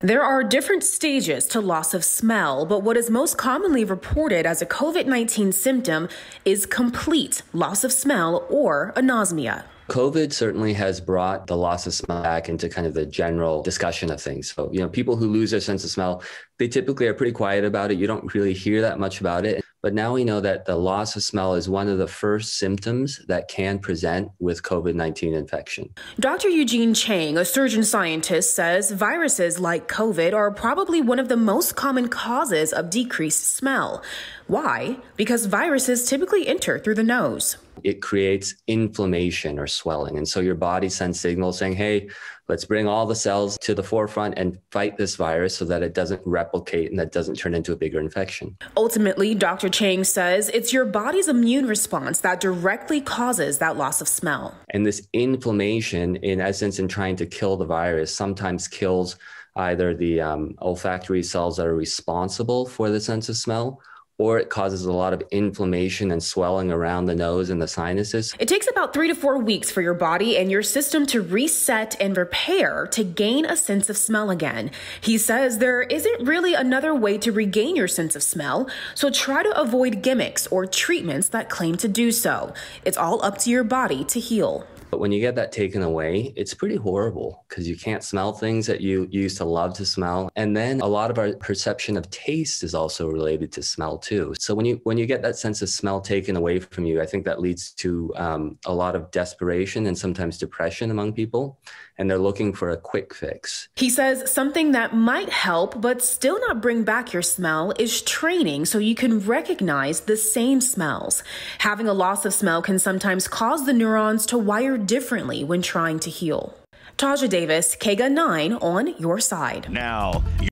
There are different stages to loss of smell, but what is most commonly reported as a COVID 19 symptom is complete loss of smell or anosmia. COVID certainly has brought the loss of smell back into kind of the general discussion of things. So, you know, people who lose their sense of smell, they typically are pretty quiet about it. You don't really hear that much about it. But now we know that the loss of smell is one of the first symptoms that can present with COVID 19 infection. Dr. Eugene Chang, a surgeon scientist, says viruses like COVID are probably one of the most common causes of decreased smell. Why? Because viruses typically enter through the nose it creates inflammation or swelling. And so your body sends signals saying, hey, let's bring all the cells to the forefront and fight this virus so that it doesn't replicate and that doesn't turn into a bigger infection. Ultimately, Dr. Chang says it's your body's immune response that directly causes that loss of smell. And this inflammation, in essence, in trying to kill the virus, sometimes kills either the um, olfactory cells that are responsible for the sense of smell or it causes a lot of inflammation and swelling around the nose and the sinuses. It takes about three to four weeks for your body and your system to reset and repair to gain a sense of smell again. He says there isn't really another way to regain your sense of smell, so try to avoid gimmicks or treatments that claim to do so. It's all up to your body to heal. But when you get that taken away, it's pretty horrible because you can't smell things that you used to love to smell. And then a lot of our perception of taste is also related to smell too too. So when you when you get that sense of smell taken away from you, I think that leads to um, a lot of desperation and sometimes depression among people, and they're looking for a quick fix. He says something that might help, but still not bring back your smell, is training so you can recognize the same smells. Having a loss of smell can sometimes cause the neurons to wire differently when trying to heal. Taja Davis, Kega 9 on your side. Now.